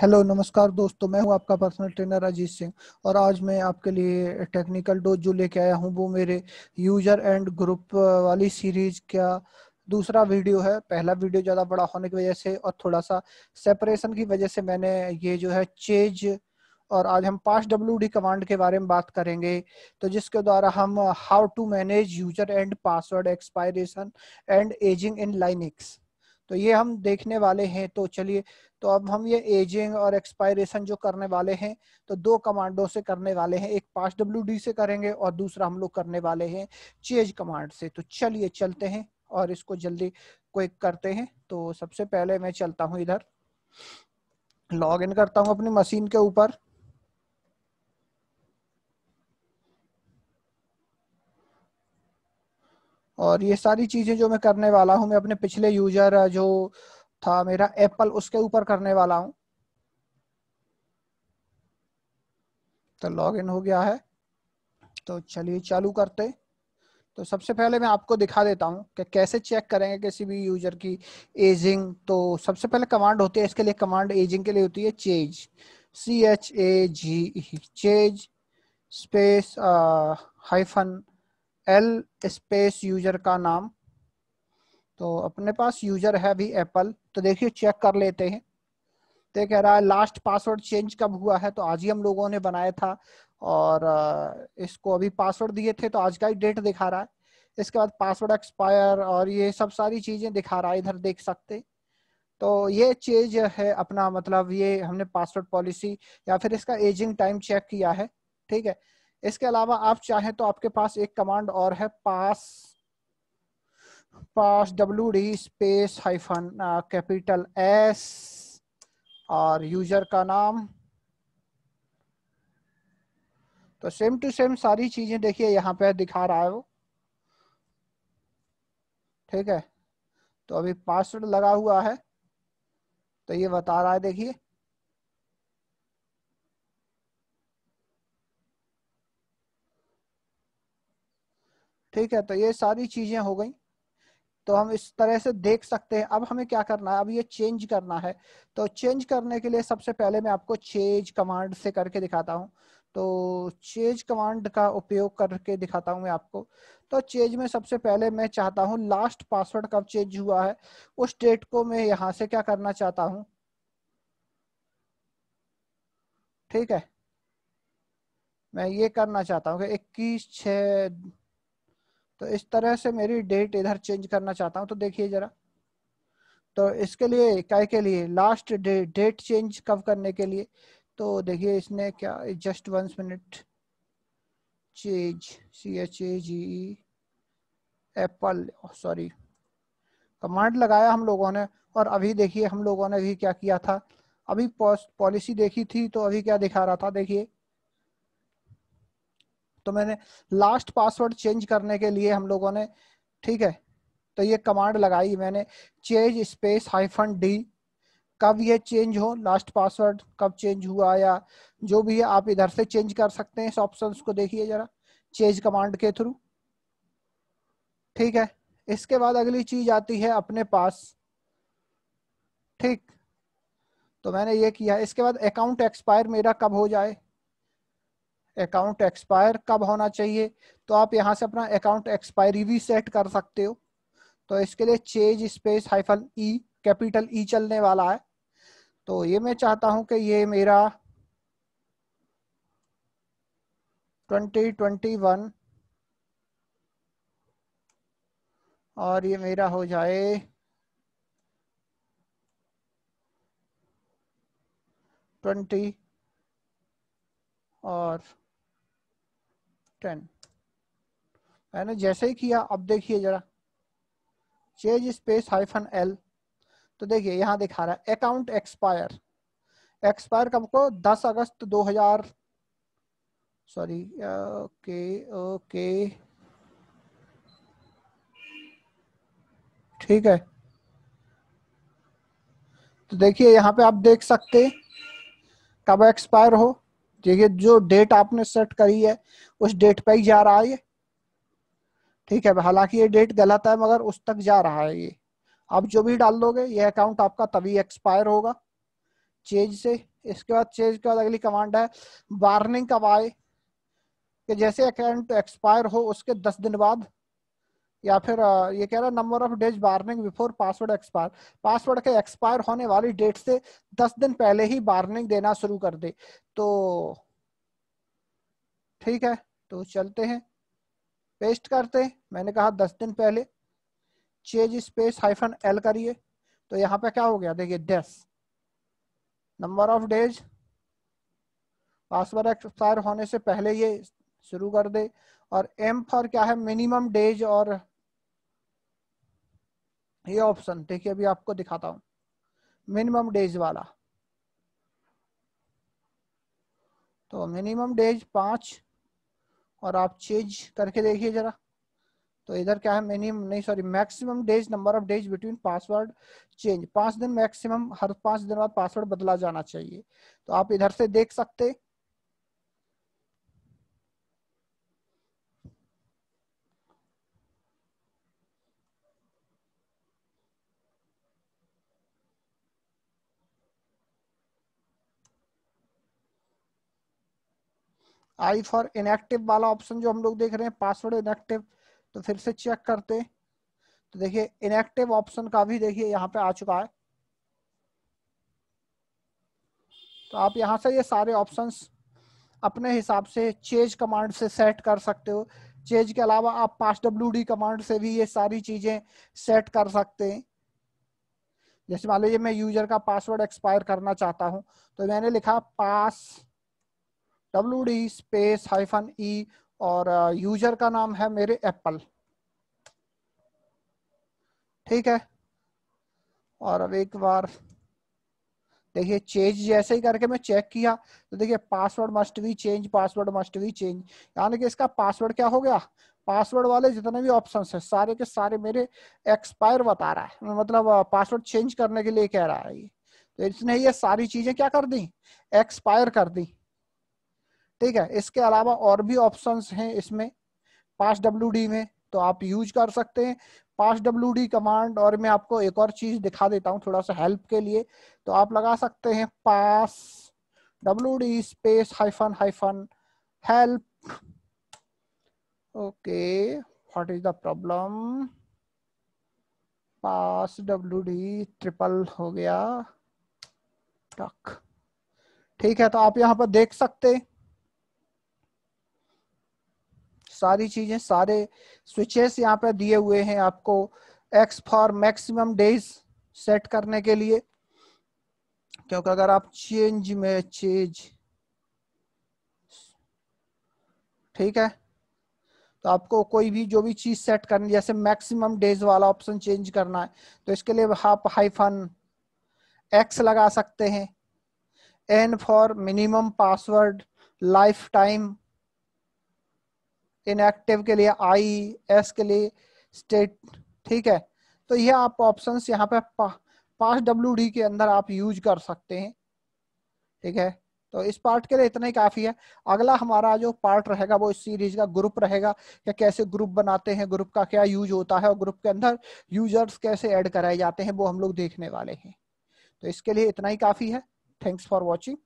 hello नमस्कार दोस्तों मैं हूं आपका पर्सनल ट्रेनर अजीत सिंह और आज मैं आपके लिए टेक्निकल डोज जो लेके आया हूं वो मेरे यूजर एंड ग्रुप वाली सीरीज का दूसरा वीडियो है पहला वीडियो ज़्यादा बड़ा होने की वजह से और थोड़ा सा सेपरेशन की वजह से मैंने ये जो है चेज और आज हम पास डब्ल्यू डी कमांड के बारे में बात करेंगे तो जिसके द्वारा हम how to manage user and password expiration and aging in Linux तो ये हम देखने वाले हैं तो चलिए तो अब हम ये एजिंग और एक्सपायरेशन जो करने वाले हैं तो दो कमांडो से करने वाले हैं एक पास डब्ल्यू से करेंगे और दूसरा हम लोग करने वाले हैं चेज कमांड से तो चलिए चलते हैं और इसको जल्दी क्विक करते हैं तो सबसे पहले मैं चलता हूं इधर लॉग इन करता हूँ अपनी मशीन के ऊपर और ये सारी चीज़ें जो मैं करने वाला हूँ मैं अपने पिछले यूजर जो था मेरा एप्पल उसके ऊपर करने वाला हूं तो लॉग इन हो गया है तो चलिए चालू करते तो सबसे पहले मैं आपको दिखा देता हूं कि कैसे चेक करेंगे किसी भी यूजर की एजिंग तो सबसे पहले कमांड होती है इसके लिए कमांड एजिंग के लिए होती है chage C H A G chage space hyphen L space user का नाम तो अपने पास यूजर है अभी एप्पल तो देखिए चेक कर लेते हैं तो कह रहा है लास्ट पासवर्ड चेंज कब हुआ है तो आज ही हम लोगों ने बनाया था और इसको अभी पासवर्ड दिए थे तो आज का ही डेट दिखा रहा है इसके बाद पासवर्ड एक्सपायर और ये सब सारी चीजें दिखा रहा है इधर देख सकते तो ये चेंज है अपना मतलब ये हमने पासवर्ड पॉलिसी या फिर इसका एजिंग टाइम चेक किया है ठीक है इसके अलावा आप चाहें तो आपके पास एक कमांड और है pass pass W D space hyphen capital S और यूजर का नाम तो सेम टू सेम सारी चीजें देखिए यहां पे दिखा रहा है वो ठीक है तो अभी पासवर्ड लगा हुआ है तो ये बता रहा है देखिए ठीक है तो ये सारी चीजें हो गई तो हम इस तरह से देख सकते हैं अब हमें क्या करना है अब ये चेंज करना है तो चेंज करने के लिए सबसे पहले मैं आपको चेंज कमांड से करके दिखाता हूँ तो चेंज कमांड का उपयोग करके दिखाता हूँ मैं आपको तो चेंज में सबसे पहले मैं चाहता हूँ लास्ट पासवर्ड कब चेंज हुआ है उस डेट को मैं यहाँ से क्या करना चाहता हूँ ठीक है मैं ये करना चाहता हूँ कि इक्कीस छ तो इस तरह से मेरी डेट इधर चेंज करना चाहता हूँ तो देखिए जरा तो इसके लिए काय के लिए लास्ट डेट डेट चेंज कब करने के लिए तो देखिए इसने क्या just once minute change C H A G apple sorry command लगाया हम लोगों ने और अभी देखिए हम लोगों ने भी क्या किया था अभी पॉलिसी देखी थी तो अभी क्या दिखा रहा था देखिए तो मैंने लास्ट पासवर्ड चेंज करने के लिए हम लोगों ने ठीक है तो ये कमांड लगाई मैंने चेंज स्पेस हाइफन डी कब ये चेंज हो लास्ट पासवर्ड कब चेंज हुआ या जो भी है आप इधर से चेंज कर सकते हैं इस ऑप्शन को देखिए जरा चेंज कमांड के थ्रू ठीक है इसके बाद अगली चीज आती है अपने पास ठीक तो मैंने ये किया इसके बाद अकाउंट एक्सपायर मेरा कब हो जाए अकाउंट एक्सपायर कब होना चाहिए तो आप यहाँ से अपना अकाउंट एक्सपायरी भी सेट कर सकते हो तो इसके लिए chage space hyphen E capital E चलने वाला है तो ये मैं चाहता हूं कि ये मेरा 2021 और ये मेरा हो जाए ट्वेंटी और टेन मैंने जैसे ही किया अब देखिए जरा चेंज स्पेस हाइफन एल तो देखिए यहाँ दिखा रहा है अकाउंट एक्सपायर एक्सपायर कब को 10 अगस्त 2000 सॉरी ओके ओके ठीक है तो देखिए यहाँ पे आप देख सकते कब एक्सपायर हो ठीक है जो डेट आपने सेट करी है उस डेट पे ही जा रहा है ये ठीक है हालांकि ये डेट गलत है मगर उस तक जा रहा है ये आप जो भी डाल दोगे ये अकाउंट आपका तभी एक्सपायर होगा चेंज से इसके बाद चेंज के बाद अगली कमांड है वार्निंग कब आए कि जैसे अकाउंट एक्सपायर हो उसके दस दिन बाद या फिर ये कह रहा है number of days warning before password expire password के एक्सपायर होने वाली डेट से दस दिन पहले ही बार्निंग देना शुरू कर दे तो ठीक है तो चलते हैं पेस्ट करते हैं मैंने कहा दस दिन पहले चेज स्पेस हाइफन एल करिए तो यहाँ पे क्या हो गया देखिए days number of days password expire होने से पहले ये शुरू कर दे और एम फॉर क्या है मिनिमम डेज और ये ऑप्शन देखिए अभी आपको दिखाता हूं मिनिमम डेज वाला तो मिनिमम डेज पांच और आप चेंज करके देखिए जरा तो इधर क्या है मिनिमम नहीं sorry maximum days number of days between password change पांच दिन मैक्सिमम हर पांच दिन बाद पासवर्ड बदला जाना चाहिए तो आप इधर से देख सकते आई फॉर इनएक्टिव वाला ऑप्शन जो हम लोग देख रहे हैं पासवर्ड इनएक्टिव तो फिर से चेक करते तो देखिए इनएक्टिव ऑप्शन का भी देखिए यहाँ पे आ चुका है तो आप यहाँ से ये सारे ऑप्शंस अपने हिसाब से चेज कमांड से सेट कर सकते हो चेज के अलावा आप पास डब्ल्यू कमांड से भी ये सारी चीजें सेट कर सकते हैं जैसे मान लीजिए मैं यूजर का पासवर्ड एक्सपायर करना चाहता हूं तो मैंने लिखा pass W D space hyphen E और यूजर uh, का नाम है मेरे एप्पल ठीक है और अब एक बार देखिए चेंज जैसे ही करके मैं चेक किया तो देखिए password must be change password must be change यानी कि इसका पासवर्ड क्या हो गया पासवर्ड वाले जितने भी ऑप्शन है सारे के सारे मेरे एक्सपायर बता रहा है मतलब पासवर्ड uh, चेंज करने के लिए कह रहा है तो इसने ये सारी चीजें क्या कर दी एक्सपायर कर दी ठीक है इसके अलावा और भी ऑप्शन हैं इसमें पास डब्ल्यू में तो आप यूज कर सकते हैं पास डब्ल्यू कमांड और मैं आपको एक और चीज दिखा देता हूं थोड़ा सा हेल्प के लिए तो आप लगा सकते हैं pass W space hyphen hyphen help okay what is the problem pass W D triple हो गया टक ठीक है तो आप यहाँ पर देख सकते हैं सारी चीजें सारे स्विचेस यहाँ पे दिए हुए हैं आपको X for maximum days set करने के लिए क्योंकि अगर आप चेंज में चेंज ठीक है तो आपको कोई भी जो भी चीज सेट करनी जैसे मैक्सिमम डेज वाला ऑप्शन चेंज करना है तो इसके लिए आप हाइफन एक्स लगा सकते हैं N for minimum password life time inactive के लिए आई एस के लिए स्टेट ठीक है तो ये आप ऑप्शंस यहाँ पे पांच पास डब्ल्यू डी के अंदर आप यूज कर सकते हैं ठीक है तो इस पार्ट के लिए इतना ही काफी है अगला हमारा जो पार्ट रहेगा वो इस सीरीज का ग्रुप रहेगा कि कैसे ग्रुप बनाते हैं ग्रुप का क्या यूज होता है और ग्रुप के अंदर यूजर्स कैसे ऐड कराए जाते हैं वो हम लोग देखने वाले हैं तो इसके लिए इतना ही काफी है थैंक्स फॉर वॉचिंग